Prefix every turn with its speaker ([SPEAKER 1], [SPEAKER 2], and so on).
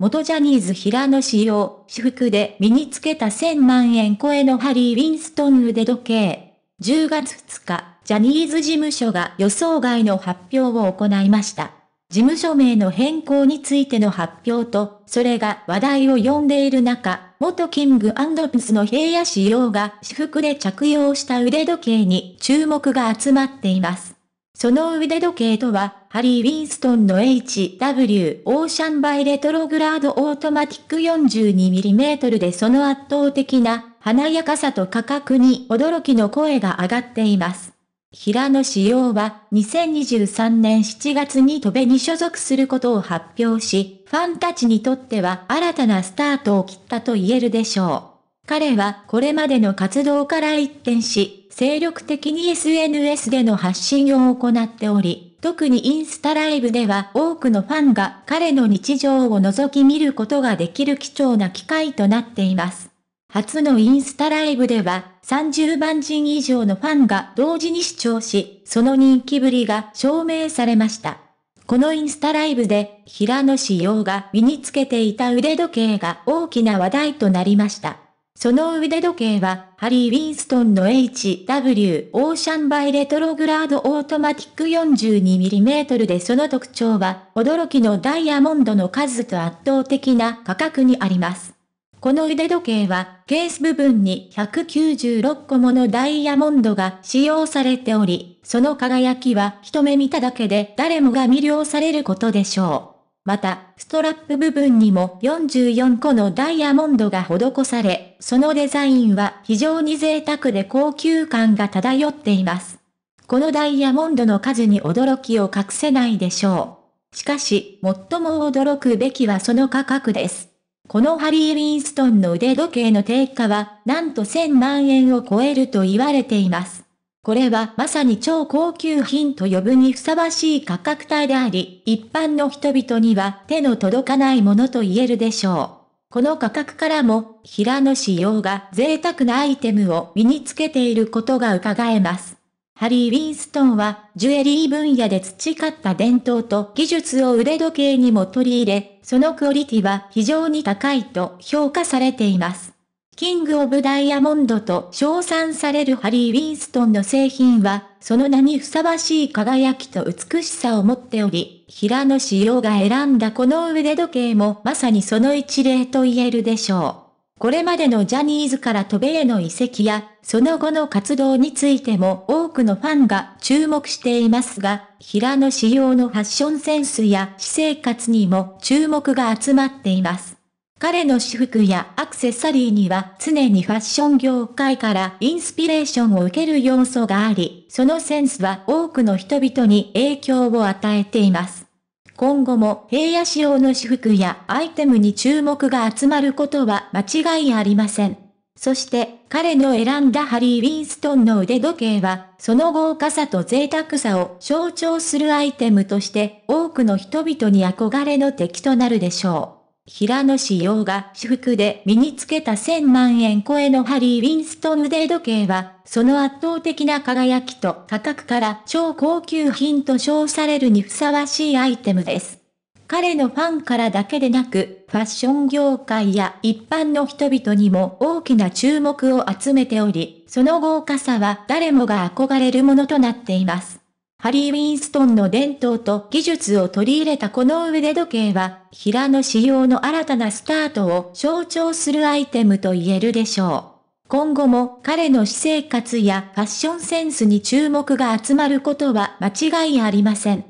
[SPEAKER 1] 元ジャニーズ平野仕様、私服で身につけた1000万円超えのハリー・ウィンストン腕時計。10月2日、ジャニーズ事務所が予想外の発表を行いました。事務所名の変更についての発表と、それが話題を呼んでいる中、元キングアンドプスの平野仕様が私服で着用した腕時計に注目が集まっています。その腕時計とは、ハリー・ウィンストンの HW オーシャンバイレトログラードオートマティック 42mm でその圧倒的な華やかさと価格に驚きの声が上がっています。平野紫耀は2023年7月に戸部に所属することを発表し、ファンたちにとっては新たなスタートを切ったと言えるでしょう。彼はこれまでの活動から一転し、精力的に SNS での発信を行っており、特にインスタライブでは多くのファンが彼の日常を覗き見ることができる貴重な機会となっています。初のインスタライブでは30万人以上のファンが同時に視聴し、その人気ぶりが証明されました。このインスタライブで平野紫耀が身につけていた腕時計が大きな話題となりました。その腕時計は、ハリー・ウィンストンの HW オーシャンバイレトログラードオートマティック 42mm でその特徴は、驚きのダイヤモンドの数と圧倒的な価格にあります。この腕時計は、ケース部分に196個ものダイヤモンドが使用されており、その輝きは一目見ただけで誰もが魅了されることでしょう。また、ストラップ部分にも44個のダイヤモンドが施され、そのデザインは非常に贅沢で高級感が漂っています。このダイヤモンドの数に驚きを隠せないでしょう。しかし、最も驚くべきはその価格です。このハリー・ウィンストンの腕時計の定価は、なんと1000万円を超えると言われています。これはまさに超高級品と呼ぶにふさわしい価格帯であり、一般の人々には手の届かないものと言えるでしょう。この価格からも、平野仕様が贅沢なアイテムを身につけていることが伺えます。ハリー・ウィンストンは、ジュエリー分野で培った伝統と技術を腕時計にも取り入れ、そのクオリティは非常に高いと評価されています。キング・オブ・ダイヤモンドと称賛されるハリー・ウィンストンの製品は、その名にふさわしい輝きと美しさを持っており、平野紫耀が選んだこの腕時計もまさにその一例と言えるでしょう。これまでのジャニーズから飛べへの移籍や、その後の活動についても多くのファンが注目していますが、平野紫耀のファッションセンスや私生活にも注目が集まっています。彼の私服やアクセサリーには常にファッション業界からインスピレーションを受ける要素があり、そのセンスは多くの人々に影響を与えています。今後も平野仕様の私服やアイテムに注目が集まることは間違いありません。そして彼の選んだハリー・ウィンストンの腕時計は、その豪華さと贅沢さを象徴するアイテムとして多くの人々に憧れの敵となるでしょう。平野紫耀が私服で身につけた1000万円超えのハリー・ウィンストン腕時計は、その圧倒的な輝きと価格から超高級品と称されるにふさわしいアイテムです。彼のファンからだけでなく、ファッション業界や一般の人々にも大きな注目を集めており、その豪華さは誰もが憧れるものとなっています。ハリー・ウィンストンの伝統と技術を取り入れたこの腕時計は、平野仕様の新たなスタートを象徴するアイテムと言えるでしょう。今後も彼の私生活やファッションセンスに注目が集まることは間違いありません。